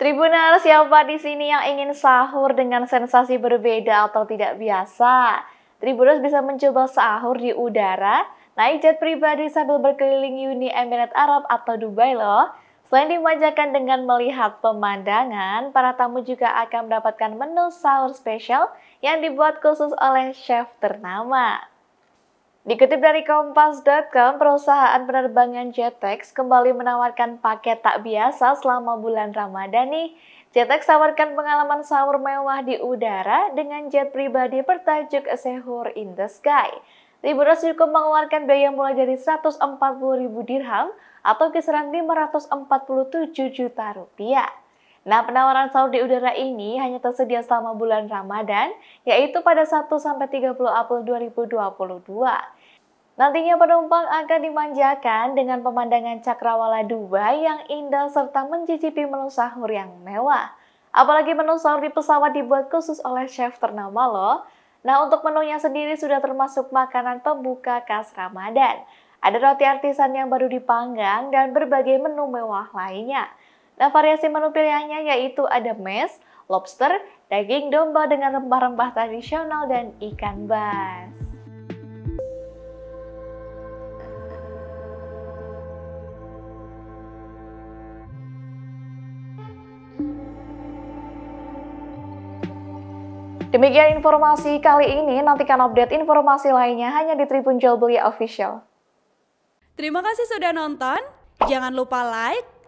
Tribunal, siapa di sini yang ingin sahur dengan sensasi berbeda atau tidak biasa? Tribuners bisa mencoba sahur di udara, naik jet pribadi sambil berkeliling Uni Emirat Arab atau Dubai loh. Selain dimanjakan dengan melihat pemandangan, para tamu juga akan mendapatkan menu sahur spesial yang dibuat khusus oleh chef ternama. Dikutip dari Kompas.com, perusahaan penerbangan Jetex kembali menawarkan paket tak biasa selama bulan Ramadan nih. Jetex tawarkan pengalaman sahur mewah di udara dengan jet pribadi bertajuk Sehur in the Sky. Liburan cukup mengeluarkan biaya mulai dari 140.000 dirham atau kisaran 547 juta rupiah. Nah, penawaran sahur di udara ini hanya tersedia selama bulan Ramadan, yaitu pada 1 sampai 30 April 2022. Nantinya penumpang akan dimanjakan dengan pemandangan Cakrawala Dubai yang indah serta mencicipi menu sahur yang mewah. Apalagi menu sahur di pesawat dibuat khusus oleh chef ternama loh. Nah, untuk menunya sendiri sudah termasuk makanan pembuka khas Ramadan. Ada roti artisan yang baru dipanggang dan berbagai menu mewah lainnya. Nah, variasi menu pilihannya yaitu ada mes, lobster, daging domba dengan rempah-rempah tradisional, dan ikan bas. Demikian informasi kali ini, nantikan update informasi lainnya hanya di Tribun Jual Beli Official. Terima kasih sudah nonton, jangan lupa like,